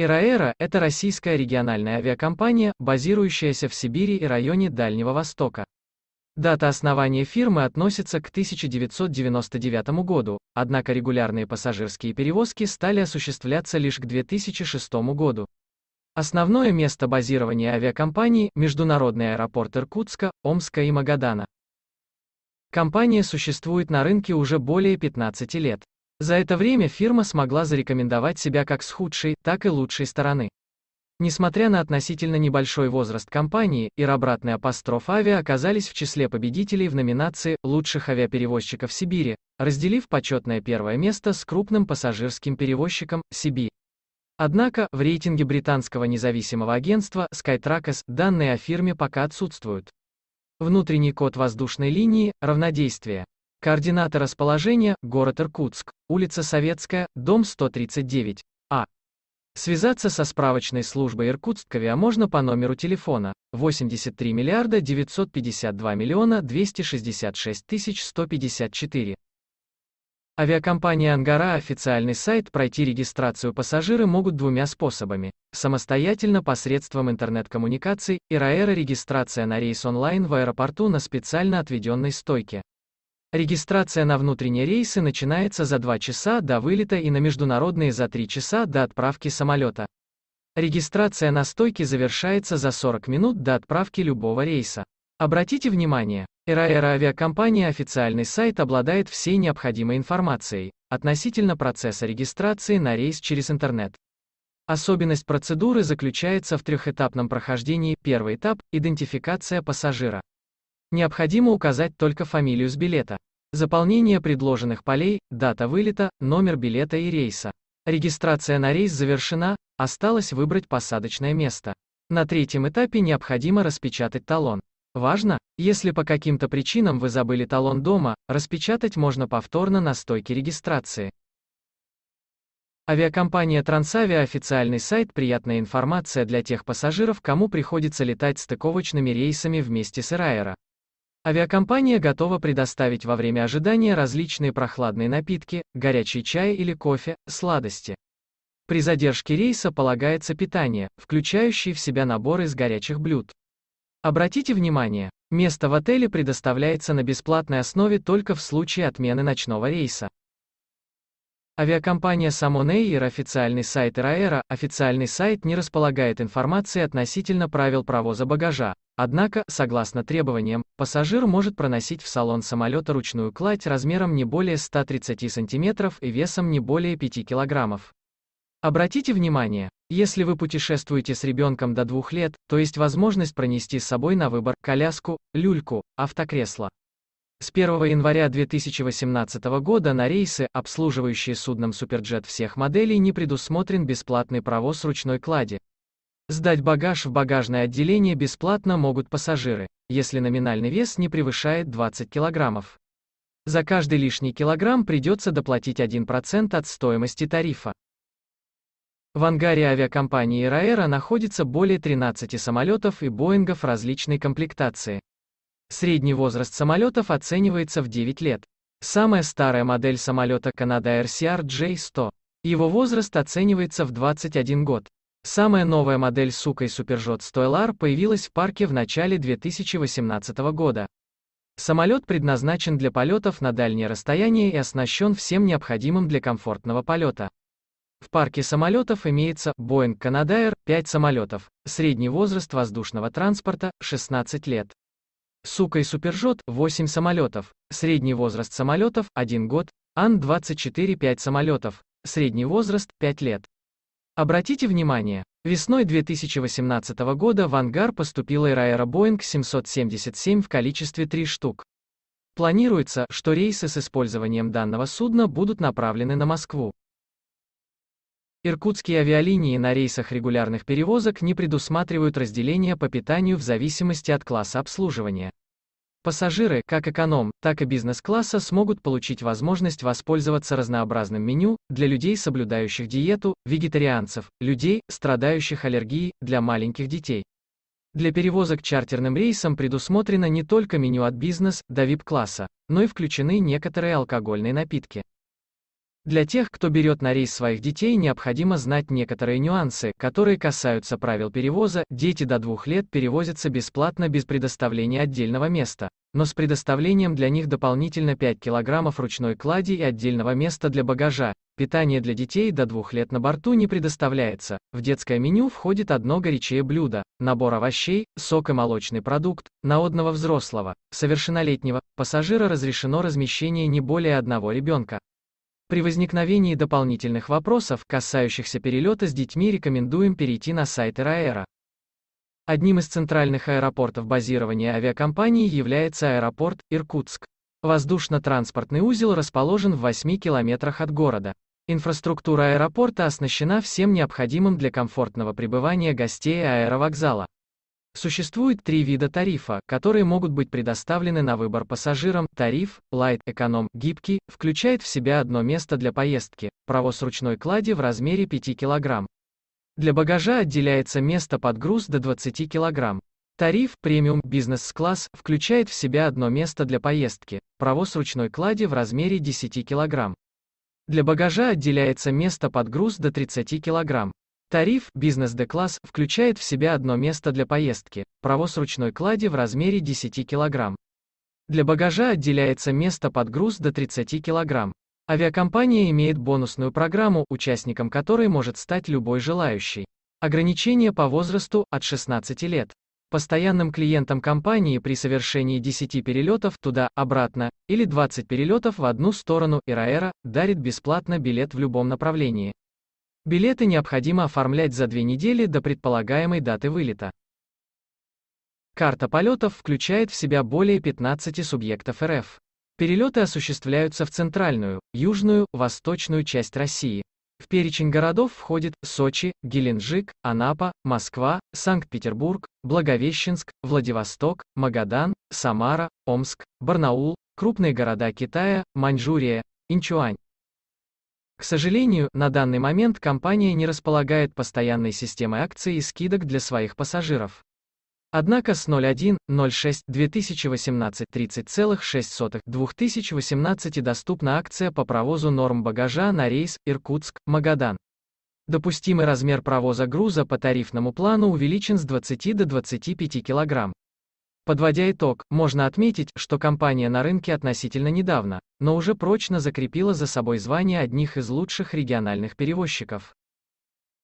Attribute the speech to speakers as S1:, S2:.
S1: Ираэра – это российская региональная авиакомпания, базирующаяся в Сибири и районе Дальнего Востока. Дата основания фирмы относится к 1999 году, однако регулярные пассажирские перевозки стали осуществляться лишь к 2006 году. Основное место базирования авиакомпании – Международный аэропорт Иркутска, Омска и Магадана. Компания существует на рынке уже более 15 лет. За это время фирма смогла зарекомендовать себя как с худшей, так и лучшей стороны. Несмотря на относительно небольшой возраст компании, Иробратный апостроф Авиа оказались в числе победителей в номинации «Лучших авиаперевозчиков Сибири», разделив почетное первое место с крупным пассажирским перевозчиком «Сиби». Однако, в рейтинге британского независимого агентства Skytrackers данные о фирме пока отсутствуют. Внутренний код воздушной линии – равнодействие. Координаты расположения – город Иркутск, улица Советская, дом 139, А. Связаться со справочной службой Иркутсковия можно по номеру телефона 83 миллиарда 952 миллиона 266 тысяч 154. Авиакомпания «Ангара» официальный сайт пройти регистрацию пассажиры могут двумя способами. Самостоятельно посредством интернет-коммуникаций, и/о ИРАЭРа регистрация на рейс онлайн в аэропорту на специально отведенной стойке. Регистрация на внутренние рейсы начинается за 2 часа до вылета и на международные за 3 часа до отправки самолета. Регистрация на стойке завершается за 40 минут до отправки любого рейса. Обратите внимание, Эра-Эра авиакомпания официальный сайт обладает всей необходимой информацией относительно процесса регистрации на рейс через интернет. Особенность процедуры заключается в трехэтапном прохождении. Первый этап – идентификация пассажира. Необходимо указать только фамилию с билета. Заполнение предложенных полей, дата вылета, номер билета и рейса. Регистрация на рейс завершена, осталось выбрать посадочное место. На третьем этапе необходимо распечатать талон. Важно, если по каким-то причинам вы забыли талон дома, распечатать можно повторно на стойке регистрации. Авиакомпания Трансавиа официальный сайт «Приятная информация для тех пассажиров, кому приходится летать стыковочными рейсами вместе с Ирайера». Авиакомпания готова предоставить во время ожидания различные прохладные напитки, горячий чай или кофе, сладости. При задержке рейса полагается питание, включающее в себя набор из горячих блюд. Обратите внимание, место в отеле предоставляется на бесплатной основе только в случае отмены ночного рейса. Авиакомпания Самон Air официальный сайт Аэра, официальный сайт не располагает информацией относительно правил провоза багажа, Однако, согласно требованиям, пассажир может проносить в салон самолета ручную кладь размером не более 130 см и весом не более 5 кг. Обратите внимание, если вы путешествуете с ребенком до двух лет, то есть возможность пронести с собой на выбор коляску, люльку, автокресло. С 1 января 2018 года на рейсы, обслуживающие судном Суперджет всех моделей, не предусмотрен бесплатный провоз ручной клади. Сдать багаж в багажное отделение бесплатно могут пассажиры, если номинальный вес не превышает 20 килограммов. За каждый лишний килограмм придется доплатить 1% от стоимости тарифа. В ангаре авиакомпании РАЭРА находится более 13 самолетов и Боингов различной комплектации. Средний возраст самолетов оценивается в 9 лет. Самая старая модель самолета Canada RCR J100. Его возраст оценивается в 21 год. Самая новая модель Сука и Супержет Стойлар появилась в парке в начале 2018 года. Самолет предназначен для полетов на дальние расстояния и оснащен всем необходимым для комфортного полета. В парке самолетов имеется Boeing Canadair 5 самолетов, средний возраст воздушного транспорта 16 лет. Сука и Супержет 8 самолетов, средний возраст самолетов 1 год, Ан-24 5 самолетов, средний возраст 5 лет. Обратите внимание, весной 2018 года в ангар поступила Air Boeing 777 в количестве 3 штук. Планируется, что рейсы с использованием данного судна будут направлены на Москву. Иркутские авиалинии на рейсах регулярных перевозок не предусматривают разделения по питанию в зависимости от класса обслуживания. Пассажиры, как эконом, так и бизнес-класса смогут получить возможность воспользоваться разнообразным меню для людей, соблюдающих диету, вегетарианцев, людей, страдающих аллергией, для маленьких детей. Для перевозок чартерным рейсом предусмотрено не только меню от бизнес до VIP-класса, но и включены некоторые алкогольные напитки. Для тех, кто берет на рейс своих детей, необходимо знать некоторые нюансы, которые касаются правил перевоза. Дети до двух лет перевозятся бесплатно без предоставления отдельного места, но с предоставлением для них дополнительно 5 килограммов ручной клади и отдельного места для багажа. Питание для детей до двух лет на борту не предоставляется. В детское меню входит одно горячее блюдо, набор овощей, сок и молочный продукт. На одного взрослого, совершеннолетнего, пассажира разрешено размещение не более одного ребенка. При возникновении дополнительных вопросов, касающихся перелета с детьми, рекомендуем перейти на сайт Аэроэра. Одним из центральных аэропортов базирования авиакомпании является аэропорт Иркутск. Воздушно-транспортный узел расположен в 8 километрах от города. Инфраструктура аэропорта оснащена всем необходимым для комфортного пребывания гостей аэровокзала. Существует три вида тарифа, которые могут быть предоставлены на выбор пассажирам. Тариф Light Econom гибкий включает в себя одно место для поездки, провоз ручной клади в размере 5 кг. Для багажа отделяется место под груз до 20 кг. Тариф премиум бизнес-класс включает в себя одно место для поездки, провоз ручной клади в размере 10 кг. Для багажа отделяется место под груз до 30 кг. Тариф «Бизнес-де-класс» включает в себя одно место для поездки, провоз ручной клади в размере 10 кг. Для багажа отделяется место под груз до 30 кг. Авиакомпания имеет бонусную программу, участником которой может стать любой желающий. Ограничение по возрасту – от 16 лет. Постоянным клиентам компании при совершении 10 перелетов туда-обратно или 20 перелетов в одну сторону Ираэра дарит бесплатно билет в любом направлении. Билеты необходимо оформлять за две недели до предполагаемой даты вылета. Карта полетов включает в себя более 15 субъектов РФ. Перелеты осуществляются в центральную, южную, восточную часть России. В перечень городов входит Сочи, Геленджик, Анапа, Москва, Санкт-Петербург, Благовещенск, Владивосток, Магадан, Самара, Омск, Барнаул, крупные города Китая, Маньчжурия, Инчуань. К сожалению, на данный момент компания не располагает постоянной системой акций и скидок для своих пассажиров. Однако с 01.06.2018-30,6 2018 доступна акция по провозу норм багажа на рейс Иркутск-Магадан. Допустимый размер провоза груза по тарифному плану увеличен с 20 до 25 кг. Подводя итог, можно отметить, что компания на рынке относительно недавно, но уже прочно закрепила за собой звание одних из лучших региональных перевозчиков.